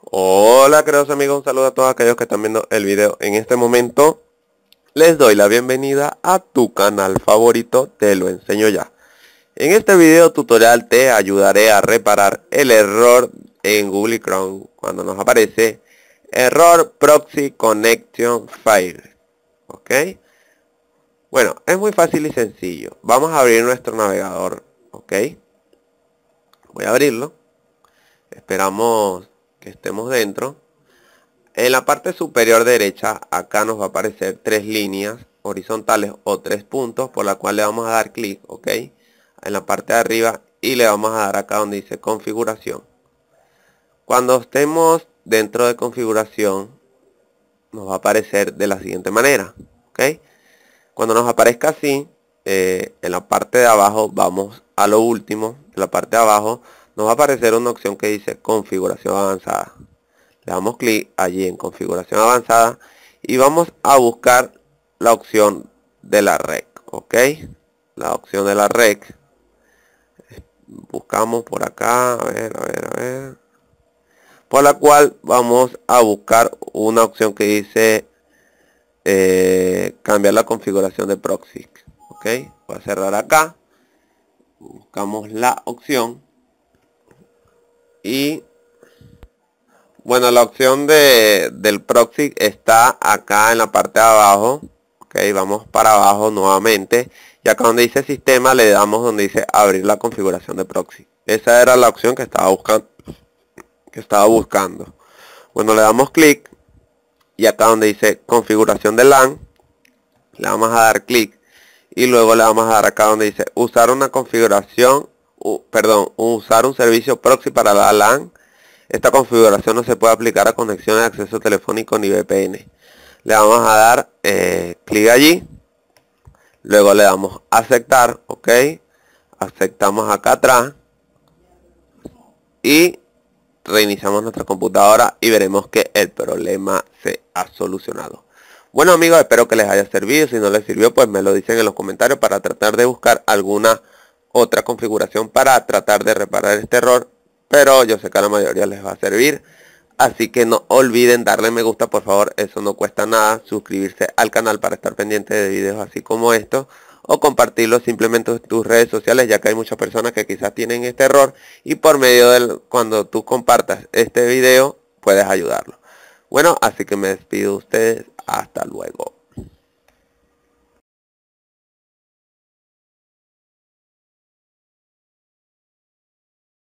Hola queridos amigos, un saludo a todos aquellos que están viendo el video en este momento. Les doy la bienvenida a tu canal favorito, te lo enseño ya. En este video tutorial te ayudaré a reparar el error en Google Chrome cuando nos aparece error proxy connection file. ¿Ok? Bueno, es muy fácil y sencillo. Vamos a abrir nuestro navegador. ¿Ok? Voy a abrirlo. Esperamos que estemos dentro. En la parte superior derecha, acá nos va a aparecer tres líneas horizontales o tres puntos por la cual le vamos a dar clic, ok, en la parte de arriba y le vamos a dar acá donde dice configuración. Cuando estemos dentro de configuración, nos va a aparecer de la siguiente manera, ok. Cuando nos aparezca así, eh, en la parte de abajo vamos a lo último, en la parte de abajo nos va a aparecer una opción que dice configuración avanzada. Le damos clic allí en configuración avanzada y vamos a buscar la opción de la red. Ok, la opción de la red. Buscamos por acá, a ver, a ver, a ver. Por la cual vamos a buscar una opción que dice eh, cambiar la configuración de proxy. Ok, voy a cerrar acá. Buscamos la opción y bueno la opción de, del proxy está acá en la parte de abajo que vamos para abajo nuevamente y acá donde dice sistema le damos donde dice abrir la configuración de proxy esa era la opción que estaba buscando que estaba buscando bueno le damos clic y acá donde dice configuración de LAN le vamos a dar clic y luego le vamos a dar acá donde dice usar una configuración perdón, usar un servicio proxy para la LAN, esta configuración no se puede aplicar a conexiones de acceso telefónico ni VPN. Le vamos a dar eh, clic allí. Luego le damos aceptar, ok. Aceptamos acá atrás. Y reiniciamos nuestra computadora y veremos que el problema se ha solucionado. Bueno amigos, espero que les haya servido. Si no les sirvió, pues me lo dicen en los comentarios para tratar de buscar alguna otra configuración para tratar de reparar este error, pero yo sé que a la mayoría les va a servir. Así que no olviden darle me gusta, por favor, eso no cuesta nada. Suscribirse al canal para estar pendiente de videos así como esto O compartirlo simplemente en tus redes sociales, ya que hay muchas personas que quizás tienen este error. Y por medio de cuando tú compartas este video, puedes ayudarlo. Bueno, así que me despido de ustedes. Hasta luego.